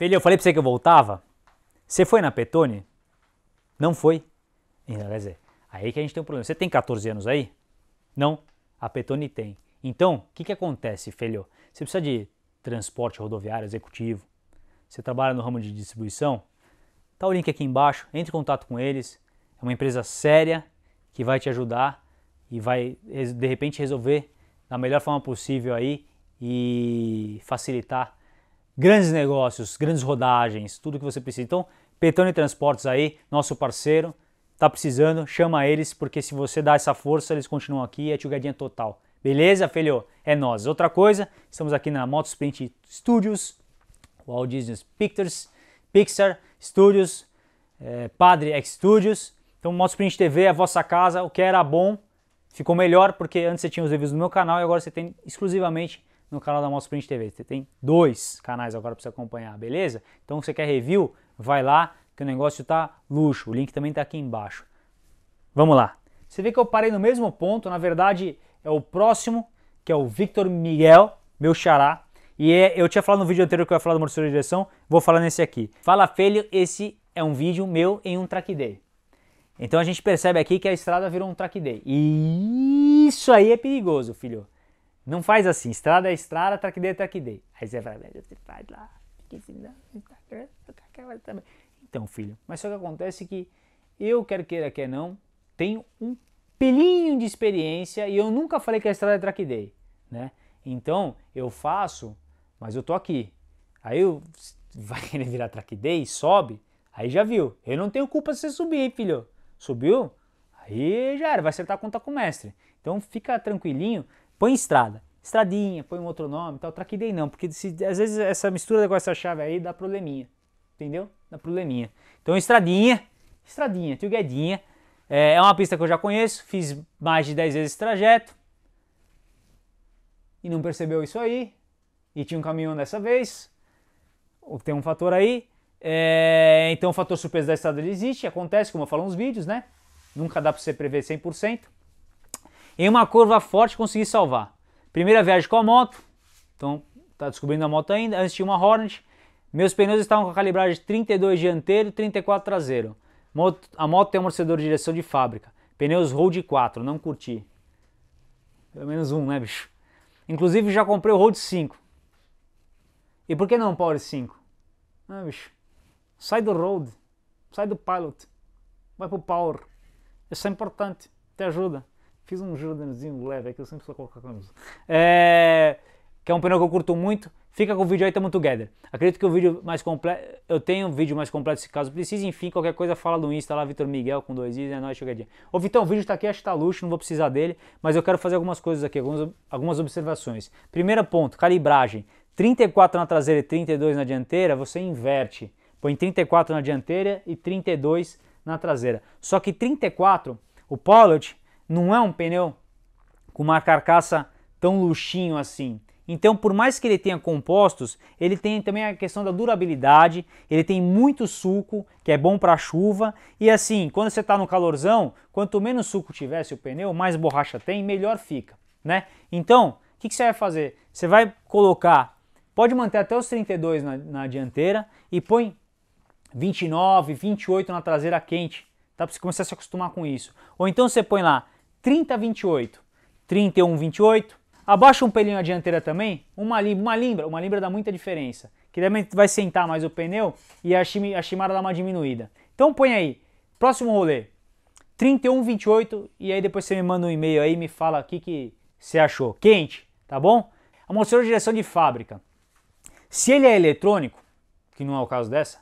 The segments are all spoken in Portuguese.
Filho, eu falei pra você que eu voltava? Você foi na Petone? Não foi. quer dizer, aí que a gente tem um problema. Você tem 14 anos aí? Não, a Petone tem. Então, o que, que acontece, filho? Você precisa de transporte rodoviário executivo, você trabalha no ramo de distribuição, tá o link aqui embaixo, entre em contato com eles. É uma empresa séria que vai te ajudar e vai, de repente, resolver da melhor forma possível aí e facilitar grandes negócios, grandes rodagens, tudo que você precisa. Então, Petone Transportes aí, nosso parceiro, tá precisando, chama eles, porque se você dá essa força, eles continuam aqui, é tchugadinha total. Beleza, filho? É nós. Outra coisa, estamos aqui na Moto Sprint Studios, Walt Disney Pictures, Pixar Studios, é, Padre X Studios. Então, Moto Sprint TV é a vossa casa, o que era bom ficou melhor, porque antes você tinha os reviews no meu canal e agora você tem exclusivamente no canal da Mosprint TV. Você tem dois canais agora para você acompanhar, beleza? Então, se você quer review, vai lá que o negócio tá luxo. O link também tá aqui embaixo. Vamos lá. Você vê que eu parei no mesmo ponto, na verdade é o próximo, que é o Victor Miguel, meu xará. E é, eu tinha falado no vídeo anterior que eu ia falar do motor de direção, vou falar nesse aqui. Fala filho, esse é um vídeo meu em um track day. Então a gente percebe aqui que a estrada virou um track day. E isso aí é perigoso, filho. Não faz assim, estrada é estrada, track day é track day. Aí você fala, velho, você faz lá, Instagram, também. Então, filho, mas só que acontece que eu, quer queira, quer não, tenho um pelinho de experiência e eu nunca falei que a estrada é track day, né? Então, eu faço, mas eu tô aqui. Aí eu, vai querer virar track day, sobe, aí já viu. Eu não tenho culpa se você subir, filho. Subiu? Aí já era, vai acertar a conta com o mestre. Então, fica tranquilinho, Põe estrada. Estradinha, põe um outro nome tal. Traquidei não, porque se, às vezes essa mistura com essa chave aí dá probleminha. Entendeu? Dá probleminha. Então, estradinha, estradinha, tilguedinha. É, é uma pista que eu já conheço, fiz mais de 10 vezes esse trajeto. E não percebeu isso aí. E tinha um caminhão dessa vez. Tem um fator aí. É, então o fator surpresa da estrada existe, acontece, como eu falo nos vídeos, né? Nunca dá para você prever 100%. Em uma curva forte consegui salvar. Primeira viagem com a moto, então tá descobrindo a moto ainda, antes tinha uma Hornet. Meus pneus estavam com a calibragem 32 dianteiro e 34 traseiro. A moto tem amortecedor de direção de fábrica. Pneus Road 4, não curti. Pelo menos um, né, bicho? Inclusive já comprei o Road 5. E por que não Power 5? Ah, bicho. Sai do Road. Sai do Pilot. Vai pro Power. Isso é importante. Te ajuda. Fiz um jardinzinho leve, é que eu sempre sou colocar canudo. É, que é um pneu que eu curto muito. Fica com o vídeo aí, tamo together. Acredito que o vídeo mais completo. Eu tenho um vídeo mais completo se caso precise. Enfim, qualquer coisa fala no Insta lá, Vitor Miguel com dois Is, é nóis, chegadinha. Ô Vitão, o vídeo tá aqui, acho que tá luxo, não vou precisar dele, mas eu quero fazer algumas coisas aqui, algumas, algumas observações. Primeiro ponto, calibragem. 34 na traseira e 32 na dianteira, você inverte. Põe 34 na dianteira e 32 na traseira. Só que 34, o Pollard não é um pneu com uma carcaça tão luxinho assim. Então, por mais que ele tenha compostos, ele tem também a questão da durabilidade, ele tem muito suco, que é bom para chuva, e assim, quando você está no calorzão, quanto menos suco tivesse o pneu, mais borracha tem, melhor fica, né? Então, o que, que, você vai fazer? Você vai colocar, pode manter até os 32 na, na dianteira e põe 29, 28 na traseira quente, tá? Para você começar a se acostumar com isso. Ou então você põe lá 30,28, 28 Abaixa um pelinho a dianteira também, uma, uma limbra, uma limbra dá muita diferença. Que também vai sentar mais o pneu e a, chim a chimara dá uma diminuída. Então põe aí, próximo rolê, 31-28 e aí depois você me manda um e-mail aí me fala o que, que você achou. Quente, tá bom? A mostrou direção de fábrica. Se ele é eletrônico, que não é o caso dessa,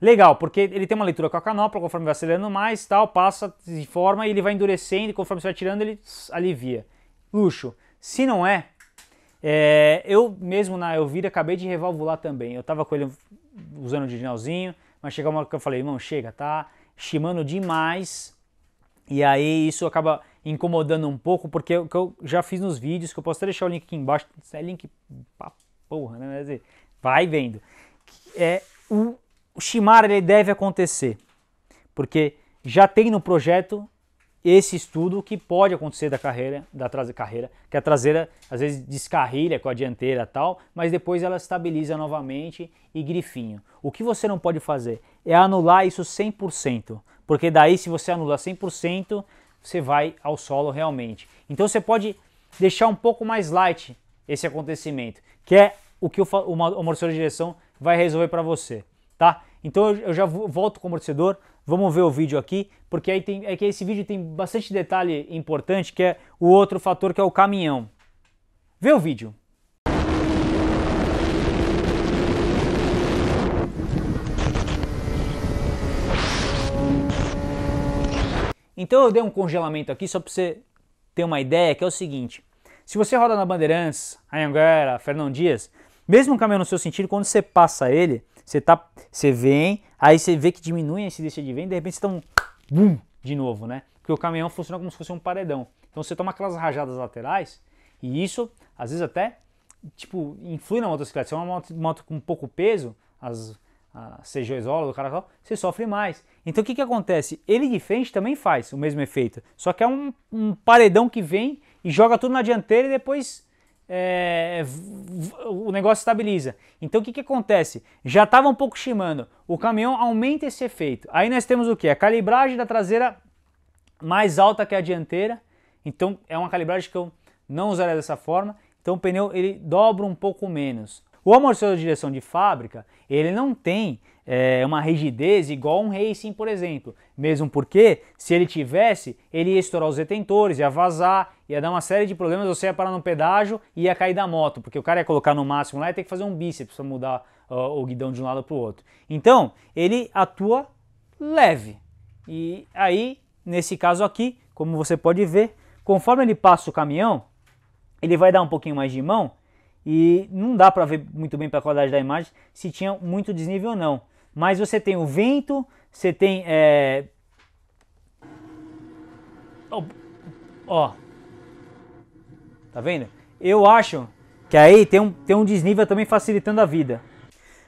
Legal, porque ele tem uma leitura com a canopla, conforme vai acelerando mais, tal, passa de forma e ele vai endurecendo e conforme você vai tirando ele alivia. Luxo. Se não é, é eu mesmo na Elvira acabei de revalvular também. Eu tava com ele usando o originalzinho, mas chegou uma hora que eu falei, irmão, chega, tá chimando demais. E aí isso acaba incomodando um pouco, porque o que eu já fiz nos vídeos, que eu posso até deixar o link aqui embaixo, é link pra porra, né? Vai vendo. É o o Shimar ele deve acontecer, porque já tem no projeto esse estudo que pode acontecer da carreira, da carreira, que a traseira às vezes descarrilha com a dianteira tal, mas depois ela estabiliza novamente e grifinho. O que você não pode fazer é anular isso 100%, porque daí se você anular 100%, você vai ao solo realmente. Então você pode deixar um pouco mais light esse acontecimento, que é o que o, o amortecedor de direção vai resolver para você, tá? Então eu já volto com o amortecedor, vamos ver o vídeo aqui, porque aí tem, é que esse vídeo tem bastante detalhe importante, que é o outro fator que é o caminhão. Vê o vídeo. Então eu dei um congelamento aqui só para você ter uma ideia, que é o seguinte. Se você roda na Bandeirantes, Anhanguera, Fernão Dias, mesmo o caminhão no seu sentido, quando você passa ele, você tá, você vem, aí você vê que diminui esse deixa de vem, de repente você tá um bum de novo, né? Porque o caminhão funciona como se fosse um paredão. Então você toma aquelas rajadas laterais e isso às vezes até tipo influi na motocicleta. Se é uma moto, moto com pouco peso, as a CGZola do caracol, você sofre mais. Então o que, que acontece? Ele de frente também faz o mesmo efeito, só que é um, um paredão que vem e joga tudo na dianteira e depois é, o negócio estabiliza. Então o que, que acontece? Já estava um pouco chimando, o caminhão aumenta esse efeito. Aí nós temos o que? A calibragem da traseira mais alta que a dianteira, então é uma calibragem que eu não usaria dessa forma. Então o pneu ele dobra um pouco menos. O amortecedor de direção de fábrica, ele não tem é, uma rigidez igual um racing, por exemplo. Mesmo porque, se ele tivesse, ele ia estourar os detentores, ia vazar, ia dar uma série de problemas, você ia parar no pedágio e ia cair da moto, porque o cara ia colocar no máximo lá e ter que fazer um bíceps para mudar uh, o guidão de um lado para o outro. Então, ele atua leve. E aí, nesse caso aqui, como você pode ver, conforme ele passa o caminhão, ele vai dar um pouquinho mais de mão e não dá para ver muito bem para a qualidade da imagem se tinha muito desnível ou não mas você tem o vento, você tem. É... Ó. ó. Tá vendo? Eu acho que aí tem um, tem um desnível também facilitando a vida.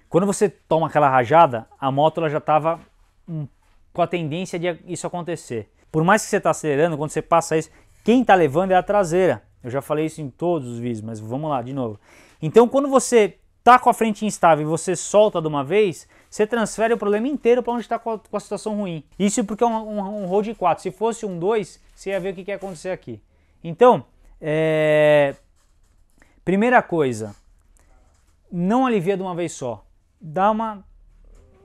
Quando você toma aquela rajada, a moto ela já estava com a tendência de isso acontecer. Por mais que você está acelerando, quando você passa isso, quem está levando é a traseira. Eu já falei isso em todos os vídeos, mas vamos lá de novo. Então, quando você tá com a frente instável e você solta de uma vez, você transfere o problema inteiro para onde está com, a situação ruim. Isso porque é um, um, um hold 4. Se fosse um 2, você ia ver o que, que ia acontecer aqui. Então, é... primeira coisa, não alivia de uma vez só. Dá uma.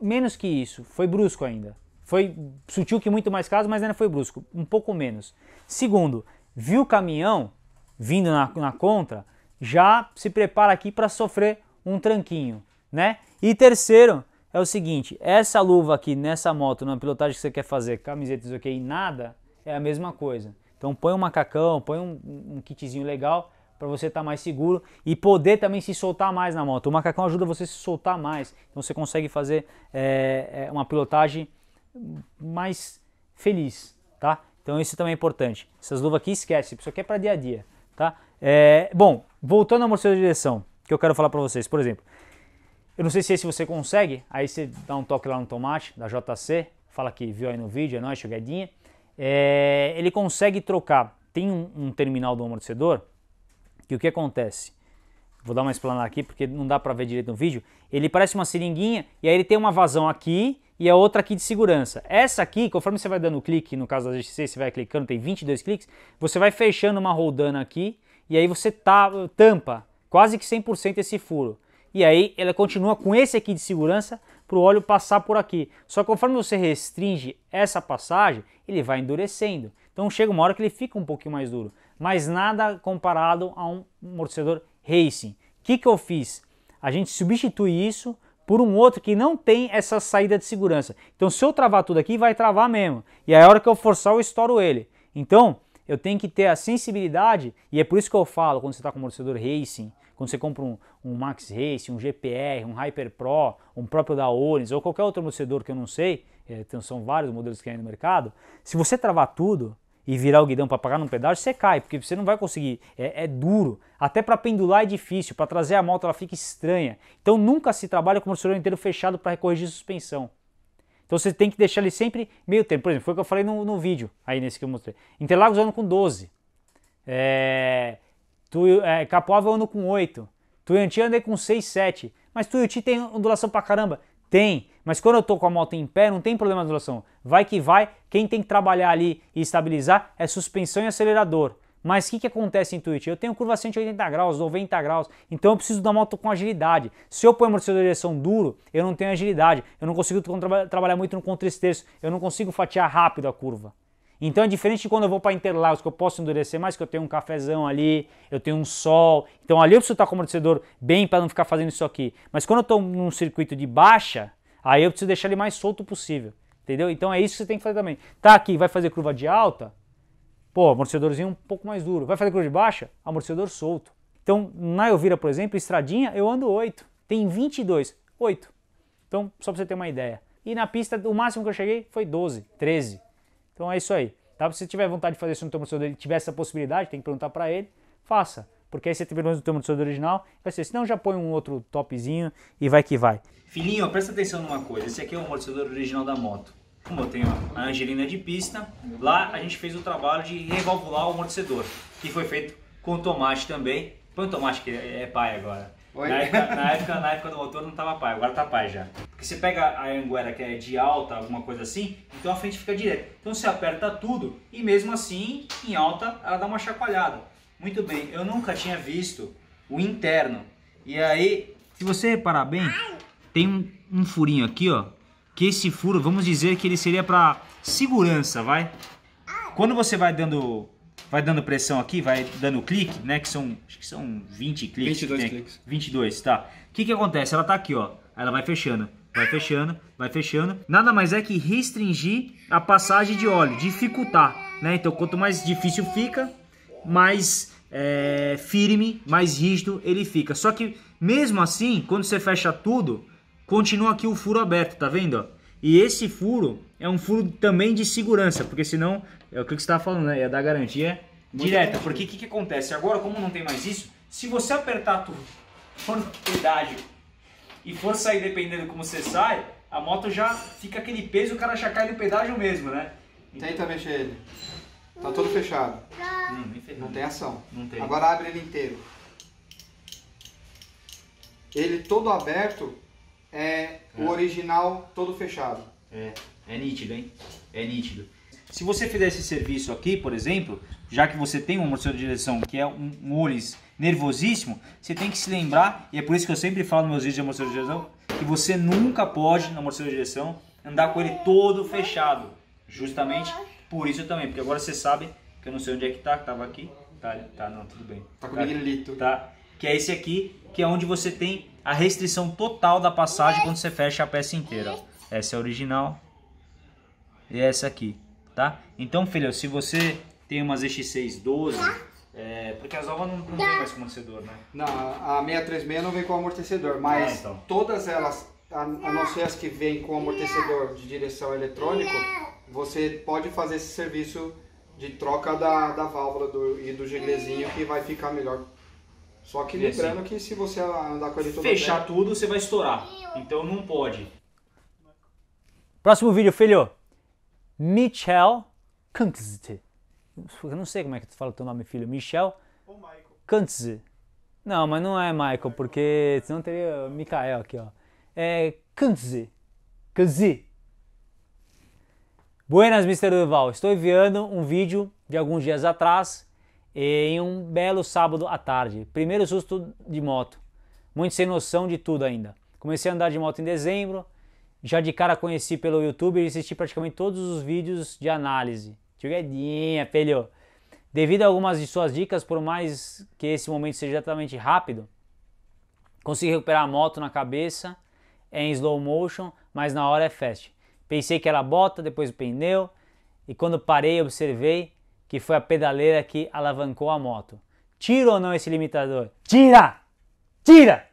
Menos que isso. Foi brusco ainda. Foi sutil que muito mais caso, mas ainda foi brusco. Um pouco menos. Segundo, viu o caminhão vindo na, na contra, já se prepara aqui para sofrer um tranquinho, né? E terceiro, é o seguinte, essa luva aqui nessa moto, na pilotagem que você quer fazer, camisetas ok, nada, é a mesma coisa. Então põe um macacão, põe um, um kitzinho legal para você estar tá mais seguro e poder também se soltar mais na moto. O macacão ajuda você a se soltar mais, então você consegue fazer é, é uma pilotagem mais feliz, tá? Então isso também é importante. Essas luvas aqui esquece, isso aqui é para dia a dia, tá? É, bom, voltando ao morcego de direção, que eu quero falar para vocês, por exemplo, eu não sei se esse você consegue, aí você dá um toque lá no tomate da JC, fala que viu aí no vídeo, é nóis, chegadinha. É, ele consegue trocar. Tem um, um terminal do amortecedor que o que acontece? Vou dar uma explanada aqui porque não dá para ver direito no vídeo. Ele parece uma seringuinha e aí ele tem uma vazão aqui e a outra aqui de segurança. Essa aqui, conforme você vai dando clique, no caso da GC, você vai clicando, tem 22 cliques, você vai fechando uma roldana aqui e aí você tá, tampa quase que 100% esse furo e aí ela continua com esse aqui de segurança para o óleo passar por aqui. Só que conforme você restringe essa passagem, ele vai endurecendo. Então chega uma hora que ele fica um pouquinho mais duro, mas nada comparado a um amortecedor racing. O que, que eu fiz? A gente substitui isso por um outro que não tem essa saída de segurança. Então se eu travar tudo aqui, vai travar mesmo. E aí a hora que eu forçar, eu estouro ele. Então eu tenho que ter a sensibilidade, e é por isso que eu falo, quando você está com um amortecedor racing, quando você compra um, um Max Race, um GPR, um Hyper Pro, um próprio da Owens ou qualquer outro amortecedor que eu não sei, é, então, são vários modelos que tem no mercado, se você travar tudo e virar o guidão para pagar num pedágio, você cai, porque você não vai conseguir, é, é duro. Até para pendular é difícil, para trazer a moto ela fica estranha. Então nunca se trabalha com o amortecedor inteiro fechado para corrigir suspensão. Então você tem que deixar ele sempre meio tempo. Por exemplo, foi o que eu falei no, no vídeo, aí nesse que eu mostrei. Interlagos andando com 12. É, Tu, é, Capoava eu ando com 8. Tuiuti andei com 6, 7. Mas Tuiuti tem ondulação pra caramba. Tem, mas quando eu tô com a moto em pé, não tem problema de ondulação. Vai que vai, quem tem que trabalhar ali e estabilizar é suspensão e acelerador. Mas o que, que acontece em Twitch? Eu tenho curva 180 graus, 90 graus, então eu preciso da moto com agilidade. Se eu ponho amortecedor de direção duro, eu não tenho agilidade, eu não consigo tra trabalhar muito no contra-esterço, eu não consigo fatiar rápido a curva. Então é diferente de quando eu vou para Interlagos, que eu posso endurecer mais, que eu tenho um cafezão ali, eu tenho um sol. Então ali eu preciso estar com o amortecedor bem para não ficar fazendo isso aqui. Mas quando eu estou num circuito de baixa, aí eu preciso deixar ele mais solto possível. Entendeu? Então é isso que você tem que fazer também. Tá aqui, vai fazer curva de alta? Pô, amortecedorzinho um pouco mais duro. Vai fazer curva de baixa? Amortecedor solto. Então, na Elvira, por exemplo, estradinha, eu ando 8. Tem 22, 8. Então, só para você ter uma ideia. E na pista, o máximo que eu cheguei foi 12, 13. Então é isso aí. Tá? Se você tiver vontade de fazer isso no teu amortecedor e tiver essa possibilidade, tem que perguntar para ele, faça. Porque aí você tem pelo menos o teu amortecedor original, vai ser, não, já põe um outro topzinho e vai que vai. Filhinho, presta atenção numa coisa, esse aqui é o amortecedor original da moto. Como eu tenho a Angelina de pista, lá a gente fez o trabalho de revalvular o amortecedor, que foi feito com tomate também. Põe o tomate que é pai agora. Oi. Na época, na, época, na época do motor não tava pai, agora tá pai já. Porque você pega a Anguera que é de alta, alguma coisa assim, então a frente fica direta. Então você aperta tudo e mesmo assim, em alta, ela dá uma chacoalhada. Muito bem, eu nunca tinha visto o interno. E aí, se você reparar bem, tem um, um furinho aqui, ó. Que esse furo, vamos dizer que ele seria para segurança, vai? Quando você vai dando vai dando pressão aqui, vai dando clique, né? Que são, acho que são 20 cliques. 22 tem, cliques. 22, tá. O que que acontece? Ela tá aqui, ó. Ela vai fechando, vai fechando, vai fechando. Nada mais é que restringir a passagem de óleo, dificultar, né? Então, quanto mais difícil fica, mais é, firme, mais rígido ele fica. Só que, mesmo assim, quando você fecha tudo, continua aqui o furo aberto, tá vendo, ó? E esse furo é um furo também de segurança, porque senão, é o que você estava falando, né? Ia dar garantia Muito direta. Porque o que, que acontece? Agora, como não tem mais isso, se você apertar tudo, for pedágio e for sair dependendo como você sai, a moto já fica aquele peso, o cara já cai no pedágio mesmo, né? Então... Tenta mexer ele. Tá todo fechado. Hum, não tem ação. Não tem. Agora abre ele inteiro. Ele todo aberto, é, é. o é. original todo fechado. É, é nítido, hein? É nítido. Se você fizer esse serviço aqui, por exemplo, já que você tem um amortecedor de direção que é um Mules nervosíssimo, você tem que se lembrar, e é por isso que eu sempre falo nos meus vídeos de amortecedor de direção, que você nunca pode, no amortecedor de direção, andar com ele todo fechado. Justamente por isso também, porque agora você sabe que eu não sei onde é que tá, que tava aqui. Tá, tá não, tudo bem. Tá com tá, negrelito. Tá, que é esse aqui, que é onde você tem a restrição total da passagem quando você fecha a peça inteira. Ó. Essa é a original e essa aqui, tá? Então, filha, se você tem umas EX6 12, é, porque as novas não, não vem com amortecedor, né? Não, a 636 não vem com amortecedor, mas é, então. todas elas, a, a, não ser as que vêm com amortecedor de direção eletrônico, você pode fazer esse serviço de troca da, da válvula do, e do giglezinho que vai ficar melhor só que lembrando assim, que se você andar com ele todo Fechar tempo, tudo, você vai estourar. Então não pode. Próximo vídeo, filho. Michel Kantz. Eu não sei como é que tu fala o teu nome, filho. Michel Kantz. Não, mas não é Michael, porque senão teria Michael aqui, ó. É Kantz. Kantz. Buenas, Mr. Duval. Estou enviando um vídeo de alguns dias atrás em um belo sábado à tarde. Primeiro susto de moto, muito sem noção de tudo ainda. Comecei a andar de moto em dezembro, já de cara conheci pelo YouTube e assisti praticamente todos os vídeos de análise. Jogadinha, filho! Devido a algumas de suas dicas, por mais que esse momento seja exatamente rápido, consegui recuperar a moto na cabeça, é em slow motion, mas na hora é fast. Pensei que era bota, depois o pneu, e quando parei, observei, que foi a pedaleira que alavancou a moto. Tira ou não esse limitador? Tira! Tira!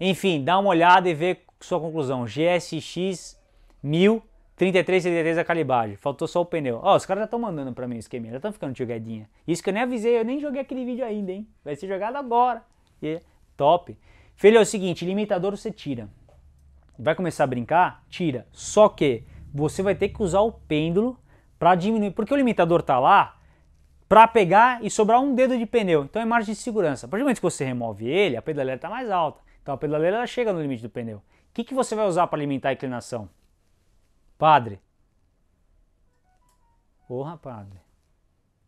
Enfim, dá uma olhada e vê sua conclusão. GSX 1000 33 a calibragem. Faltou só o pneu. Ó, oh, os caras já estão mandando para mim o esquema. já estão ficando jogadinha. Isso que eu nem avisei, eu nem joguei aquele vídeo ainda, hein? Vai ser jogado agora. Yeah. É top. Filho, é o seguinte, limitador você tira. Vai começar a brincar? Tira. Só que você vai ter que usar o pêndulo para diminuir, porque o limitador está lá para pegar e sobrar um dedo de pneu, então é margem de segurança. A partir do momento que você remove ele, a pedaleira está mais alta, então a pedaleira ela chega no limite do pneu. O que, que você vai usar para limitar a inclinação? Padre. Porra, padre.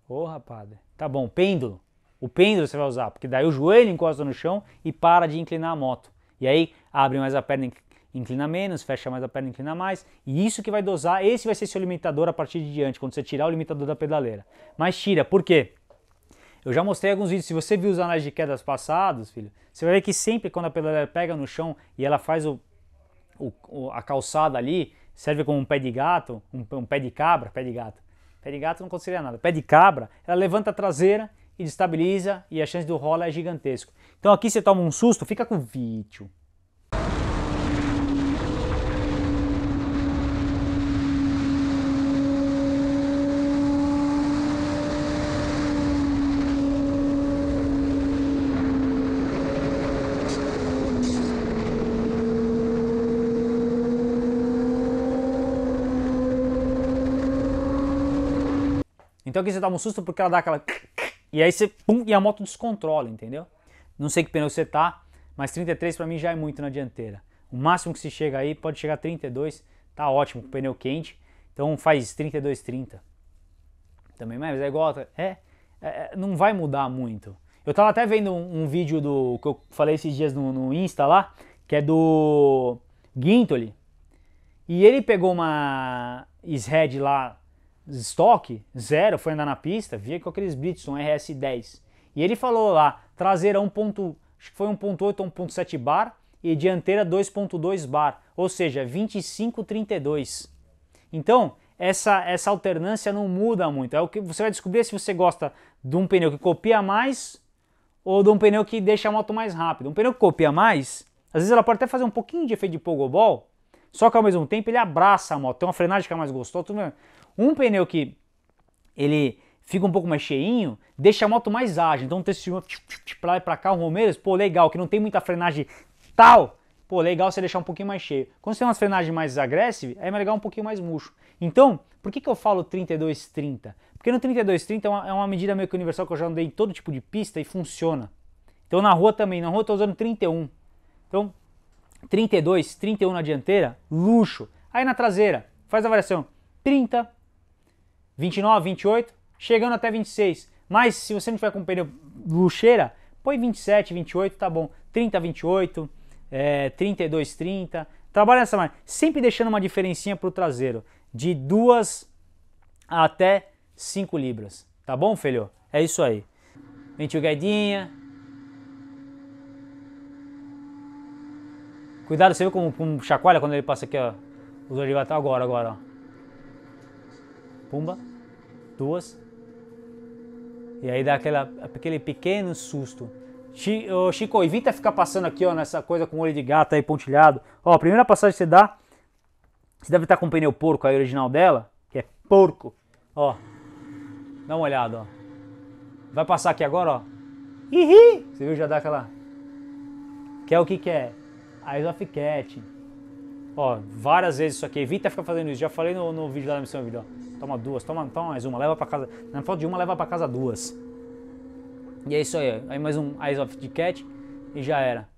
Porra, padre. Tá bom, pêndulo. O pêndulo você vai usar, porque daí o joelho encosta no chão e para de inclinar a moto. E aí abre mais a perna inclina menos, fecha mais a perna, inclina mais, e isso que vai dosar, esse vai ser seu limitador a partir de diante, quando você tirar o limitador da pedaleira. Mas tira, por quê? Eu já mostrei alguns vídeos, se você viu os análises de quedas passados, filho, você vai ver que sempre quando a pedaleira pega no chão e ela faz o, o a calçada ali, serve como um pé de gato, um, um pé de cabra, pé de gato, pé de gato não conseguiria nada, pé de cabra, ela levanta a traseira e destabiliza e a chance do rola é gigantesco. Então aqui você toma um susto, fica com o vídeo. Então aqui você toma um susto porque ela dá aquela. E aí você. Pum, e a moto descontrola, entendeu? Não sei que pneu você tá, mas 33 para mim já é muito na dianteira. O máximo que se chega aí pode chegar a 32, tá ótimo, com pneu quente. Então faz 32, 30. Também, mas é igual. É, é, é não vai mudar muito. Eu tava até vendo um, um, vídeo do que eu falei esses dias no, no Insta lá, que é do Guintoli. E ele pegou uma shred lá estoque, zero, foi andar na pista, via com aqueles Bridgestone RS10. E ele falou lá, traseira 1. acho que foi 1.8 ou 1.7 bar e dianteira 2.2 bar, ou seja, 25/32. Então, essa, essa alternância não muda muito. É o que você vai descobrir se você gosta de um pneu que copia mais ou de um pneu que deixa a moto mais rápida. Um pneu que copia mais, às vezes ela pode até fazer um pouquinho de efeito de pogobol, só que ao mesmo tempo ele abraça a moto, tem uma frenagem que é mais gostosa. Tudo mesmo. Um pneu que ele fica um pouco mais cheinho, deixa a moto mais ágil. Então tem esse para lá e para cá, o Romeiros, pô, legal, que não tem muita frenagem tal, pô, legal você deixar um pouquinho mais cheio. Quando você tem uma frenagem mais agressiva, é mais legal um pouquinho mais murcho. Então, por que, que eu falo 32-30? Porque no 32-30 é é uma medida meio que universal que eu já andei em todo tipo de pista e funciona. Então na rua também, na rua eu tô usando 31. Então, 32, 31 na dianteira, luxo. Aí na traseira, faz a variação 30, 29, 28, chegando até 26. Mas se você não tiver com pneu luxeira, põe 27, 28, tá bom. 30, 28, é, 32, 30. Trabalha nessa maneira, sempre deixando uma diferencinha pro traseiro, de 2 até 5 libras. Tá bom, filho? É isso aí. Ventilgadinha. Cuidado, você viu como, como chacoalha quando ele passa aqui, ó. Os olivais. Agora, agora, ó. Pumba duas. E aí dá aquela, aquele pequeno susto. Chico, evita ficar passando aqui, ó, nessa coisa com olho de gato aí pontilhado. Ó, a primeira passagem que você dá, você deve estar com o pneu porco aí original dela, que é porco. Ó, dá uma olhada, ó. Vai passar aqui agora, ó. Ihi! Você viu, já dá aquela... Que é o que que é? Eyes of Cat. Ó, várias vezes isso aqui. Evita ficar fazendo isso. Já falei no, no vídeo lá na missão, vídeo, ó toma duas, toma, toma mais uma, leva para casa. Na falta de uma, leva para casa duas. E é isso aí. Aí mais um Eyes of the Cat e já era.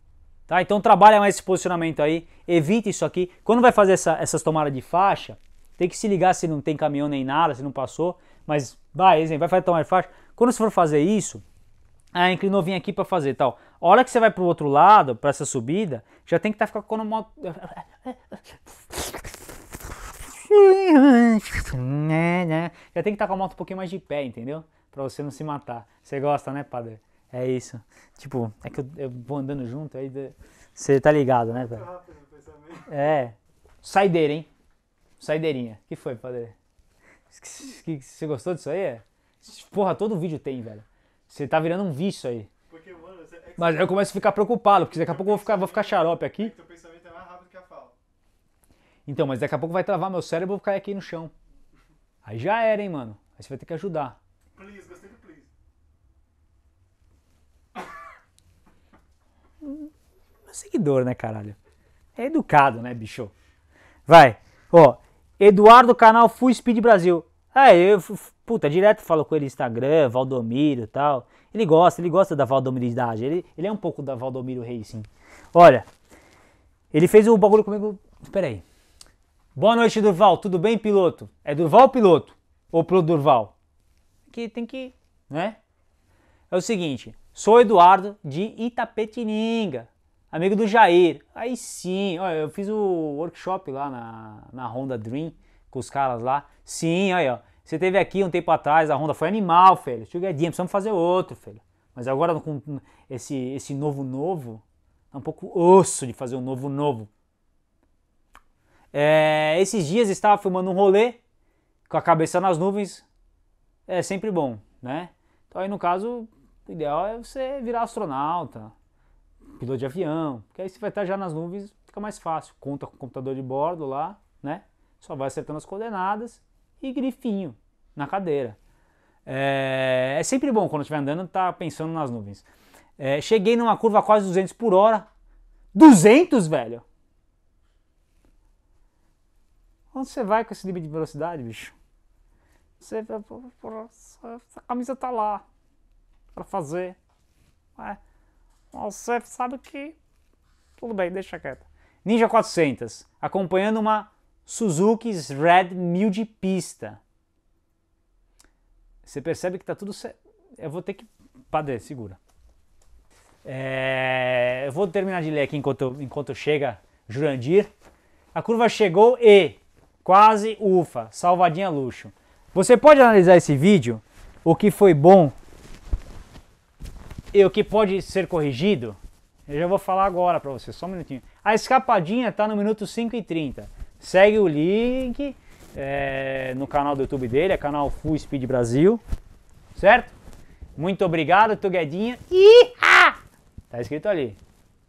Tá? Então trabalha mais esse posicionamento aí, evite isso aqui. Quando vai fazer essa, essas tomadas de faixa, tem que se ligar se não tem caminhão nem nada, se não passou. Mas vai, vai fazer tomada de faixa. Quando você for fazer isso, ah, inclinou, vim aqui para fazer tal. A hora que você vai pro outro lado, para essa subida, já tem que estar tá ficando como Já tem que estar com a moto um pouquinho mais de pé, entendeu? Pra você não se matar. Você gosta, né, padre? É isso. Tipo, é que eu, eu vou andando junto, aí você tá ligado, né, velho? É. Saideira, hein? Saideirinha. que foi, padre? Que, você gostou disso aí? Porra, todo vídeo tem, velho. Você tá virando um vício aí. Porque, mano, é que... Mas aí eu começo a ficar preocupado, porque daqui a pouco eu vou ficar, vou ficar xarope aqui. É então, mas daqui a pouco vai travar meu cérebro e vou cair aqui no chão. Aí já era, hein, mano. Aí você vai ter que ajudar. Please, gostei do please. Seguidor, né, caralho? É educado, né, bicho? Vai. Ó, Eduardo, canal Full Speed Brasil. É, eu, puta, direto falo com ele no Instagram, Valdomiro e tal. Ele gosta, ele gosta da Valdomiridade. Ele, ele é um pouco da Valdomiro Racing. Olha, ele fez o bagulho comigo. Espera aí. Boa noite, Durval. Tudo bem, piloto? É Durval piloto? Ou pro Durval? Que tem que, né? É o seguinte, sou Eduardo de Itapetininga, amigo do Jair. Aí sim, olha, eu fiz o workshop lá na, na Honda Dream com os caras lá. Sim, aí ó, você teve aqui um tempo atrás, a Honda foi animal, filho. Chugadinha, precisamos fazer outro, filho. Mas agora com esse, esse novo novo, é um pouco osso de fazer um novo novo. É, esses dias estava filmando um rolê com a cabeça nas nuvens, é sempre bom, né? Então aí no caso, o ideal é você virar astronauta, piloto de avião, porque aí você vai estar já nas nuvens, fica mais fácil. Conta com o computador de bordo lá, né? Só vai acertando as coordenadas e grifinho na cadeira. É, é sempre bom quando estiver andando, tá pensando nas nuvens. É, cheguei numa curva quase 200 por hora. 200, velho? Onde você vai com esse limite de velocidade, bicho? Você, vê, essa camisa tá lá para fazer. É. Você sabe que. Tudo bem, deixa quieto. Ninja 400, acompanhando uma Suzuki Red 1000 de pista. Você percebe que tá tudo certo. Eu vou ter que. Padre, segura. É... Eu vou terminar de ler aqui enquanto, enquanto chega Jurandir. A curva chegou e Quase ufa, salvadinha luxo. Você pode analisar esse vídeo, o que foi bom e o que pode ser corrigido? Eu já vou falar agora para você, só um minutinho. A escapadinha está no minuto 5 e 30. Segue o link é, no canal do YouTube dele, é canal Full Speed Brasil, certo? Muito obrigado, Tuguedinha. Ih! Tá escrito ali.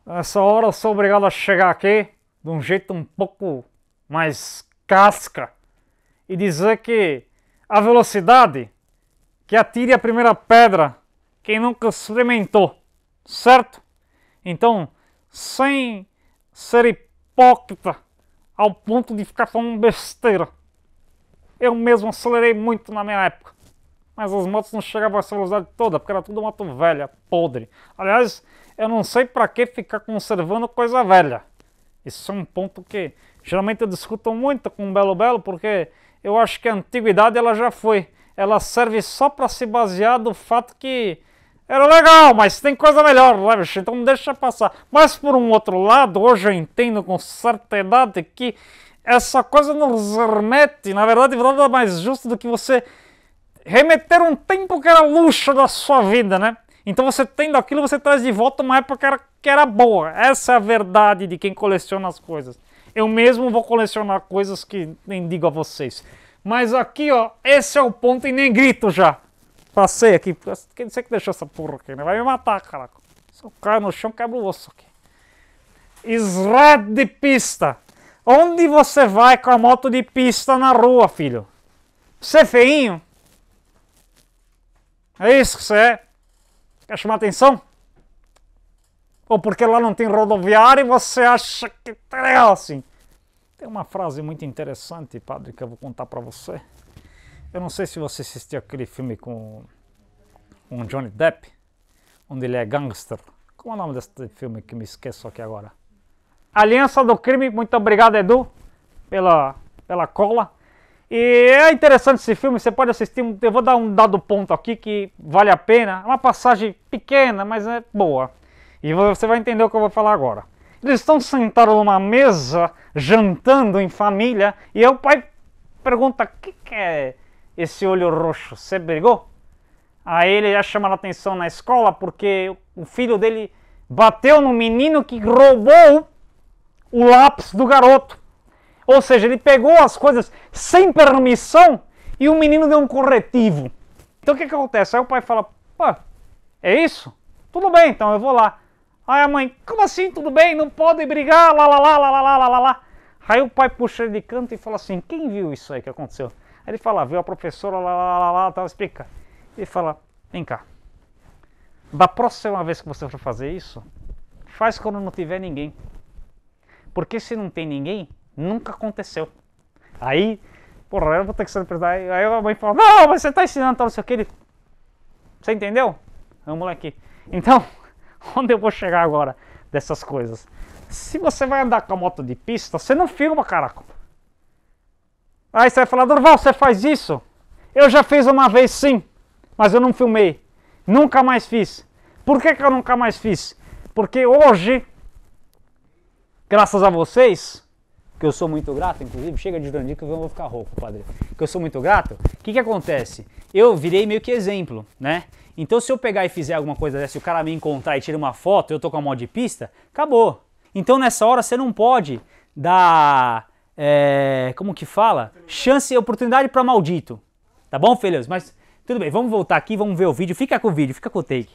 Nessa hora eu sou obrigado a chegar aqui de um jeito um pouco mais casca e dizer que a velocidade que atire a primeira pedra quem nunca experimentou, certo? Então, sem ser hipócrita ao ponto de ficar falando besteira. Eu mesmo acelerei muito na minha época. Mas as motos não chegavam a essa velocidade toda, porque era tudo moto velha, podre. Aliás, eu não sei para que ficar conservando coisa velha. Isso é um ponto que Geralmente eu discuto muito com o Belo Belo porque eu acho que a antiguidade ela já foi. Ela serve só para se basear do fato que era legal, mas tem coisa melhor, né, bicho? Então deixa passar. Mas por um outro lado, hoje eu entendo com idade que essa coisa nos remete, na verdade, nada mais justo do que você remeter um tempo que era luxo da sua vida, né? Então você tendo aquilo, você traz de volta uma época que era, que era boa. Essa é a verdade de quem coleciona as coisas. Eu mesmo vou colecionar coisas que nem digo a vocês. Mas aqui, ó, esse é o ponto em negrito já. Passei aqui. Quem sei que deixou essa porra aqui, né? Vai me matar, caraca. Se eu cair no chão, quebra o osso aqui. Sred de pista. Onde você vai com a moto de pista na rua, filho? Você é feinho? É isso que você é? Quer chamar atenção? Ou porque lá não tem rodoviário e você acha que tá assim. Tem uma frase muito interessante, padre, que eu vou contar para você. Eu não sei se você assistiu aquele filme com, com Johnny Depp, onde ele é gangster. Como é o nome desse filme que me esqueço aqui agora? Aliança do Crime, muito obrigado, Edu, pela, pela cola. E é interessante esse filme, você pode assistir. Eu vou dar um dado ponto aqui que vale a pena. É uma passagem pequena, mas é boa. E você vai entender o que eu vou falar agora. Eles estão sentados numa mesa, jantando em família, e o pai pergunta: O que, que é esse olho roxo? Você brigou? Aí ele já chama a atenção na escola porque o filho dele bateu no menino que roubou o lápis do garoto. Ou seja, ele pegou as coisas sem permissão e o menino deu um corretivo. Então o que, que acontece? Aí o pai fala: Pô, é isso? Tudo bem, então eu vou lá. Aí a mãe, como assim, tudo bem? Não podem brigar, lá, lá, lá, lá, lá, lá, lá, lá. Aí o pai puxa ele de canto e fala assim, quem viu isso aí que aconteceu? Aí ele fala, ah, viu a professora, lá, lá, lá, lá, lá, explica. Ele fala, vem cá, da próxima vez que você for fazer isso, faz quando não tiver ninguém. Porque se não tem ninguém, nunca aconteceu. Aí, porra, eu vou ter que se apresentar. Aí a mãe fala, não, você tá ensinando tal, não sei o que. Ele, você entendeu? É um moleque. Então... onde eu vou chegar agora dessas coisas. Se você vai andar com a moto de pista, você não filma, caraca. Aí você vai falar, Durval, você faz isso? Eu já fiz uma vez sim, mas eu não filmei. Nunca mais fiz. Por que, que eu nunca mais fiz? Porque hoje, graças a vocês, que eu sou muito grato, inclusive, chega de Jurandir que eu vou ficar rouco, padre. Que eu sou muito grato. O que, que acontece? Eu virei meio que exemplo, né? Então se eu pegar e fizer alguma coisa dessa, se o cara me encontrar e tira uma foto, eu tô com a mão de pista, acabou. Então nessa hora você não pode dar, é, como que fala? Chance e oportunidade para maldito. Tá bom, filhos? Mas tudo bem, vamos voltar aqui, vamos ver o vídeo. Fica com o vídeo, fica com o take.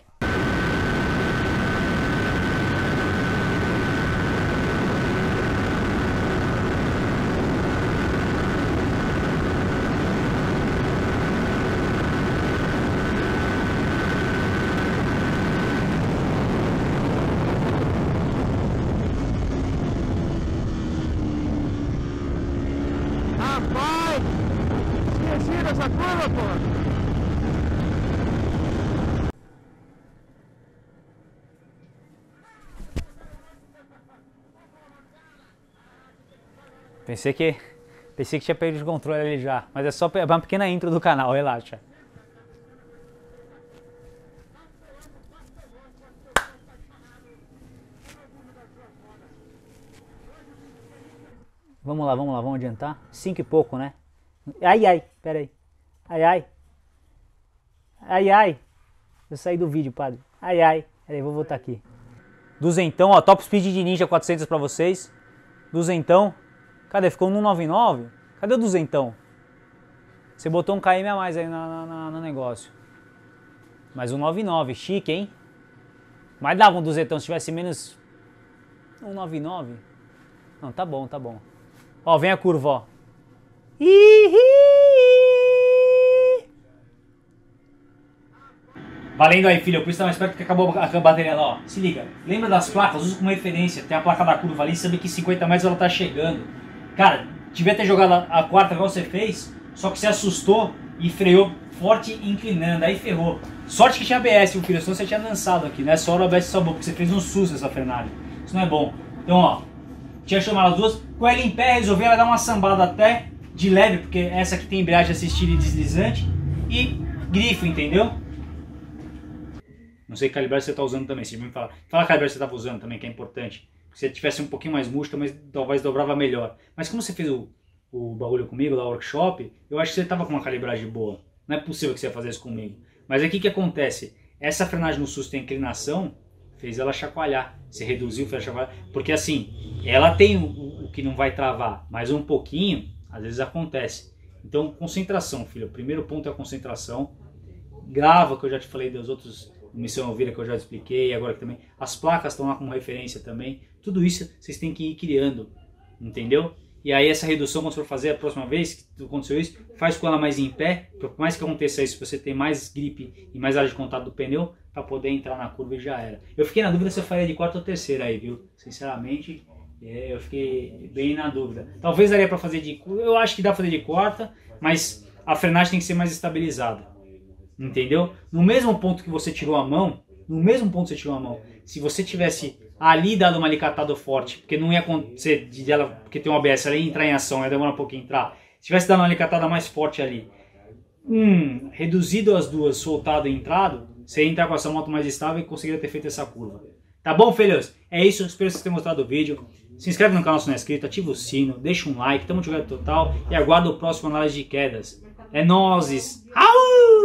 Pensei que, pensei que tinha perdido o controle ali já, mas é só é uma pequena intro do canal, relaxa. Vamos lá, vamos lá, vamos adiantar. Cinco e pouco, né? Ai, ai, pera aí. Ai, ai. Ai, ai. Eu saí do vídeo, padre. Ai, ai. Peraí, aí, vou voltar aqui. Duzentão, ó. Top Speed de Ninja 400 pra vocês. Duzentão. Cadê? Ficou 199? Cadê o duzentão? Você botou um KM a mais aí na, na, no negócio. Mas 199, chique, hein? Mas dava um duzentão se tivesse menos 199. Não, tá bom, tá bom. Ó, vem a curva, ó. Ihi! Valendo aí, filho. Por isso tá mais perto que acabou a bateria lá, ó. Se liga. Lembra das placas? Usa como referência. Tem a placa da curva ali. Sabe que 50 mais ela tá chegando. Cara, devia ter jogado a quarta igual você fez, só que você assustou e freou forte inclinando, aí ferrou. Sorte que tinha ABS, o filho, senão você tinha lançado aqui, né? Só o ABS salvou, porque você fez um susto essa frenagem. Isso não é bom. Então, ó, tinha chamado as duas, com ela em pé, resolveu ela dar uma sambada até de leve, porque essa aqui tem embreagem assistida e deslizante, e grifo, entendeu? Não sei que calibragem você está usando também, se me falar. Fala a calibragem que você estava usando também, que é importante. Se tivesse um pouquinho mais murcha, mas talvez dobrava melhor. Mas como você fez o, o bagulho comigo, lá no workshop, eu acho que você estava com uma calibragem boa. Não é possível que você ia fazer isso comigo. Mas aqui que acontece? Essa frenagem no susto tem inclinação fez ela chacoalhar. você reduziu, fez ela chacoalhar. Porque assim, ela tem o, o, que não vai travar, mas um pouquinho, às vezes acontece. Então, concentração, filho. O primeiro ponto é a concentração. Grava, que eu já te falei dos outros Missão Alvira que eu já expliquei, agora que também. As placas estão lá como referência também. Tudo isso vocês têm que ir criando, entendeu? E aí essa redução, quando você for fazer a próxima vez que aconteceu isso, faz com ela mais em pé, por mais que aconteça isso, você tem mais gripe e mais área de contato do pneu para poder entrar na curva e já era. Eu fiquei na dúvida se eu faria de quarta ou terceira aí, viu? Sinceramente, é, eu fiquei bem na dúvida. Talvez daria para fazer de... Eu acho que dá pra fazer de quarta, mas a frenagem tem que ser mais estabilizada. Entendeu? No mesmo ponto que você tirou a mão, no mesmo ponto que você tirou a mão, se você tivesse ali dado uma alicatada forte, porque não ia acontecer de ela, porque tem uma ABS, ela ia entrar em ação, ia demorar um pouquinho entrar. Se tivesse dado uma alicatada mais forte ali, hum, reduzido as duas, soltado e entrado, você ia entrar com essa moto mais estável e conseguiria ter feito essa curva. Tá bom, filhos? É isso, espero que vocês tenham gostado do vídeo. Se inscreve no canal se não é inscrito, ativa o sino, deixa um like, tamo jogando total e aguarda o próximo análise de quedas. É nozes! Au!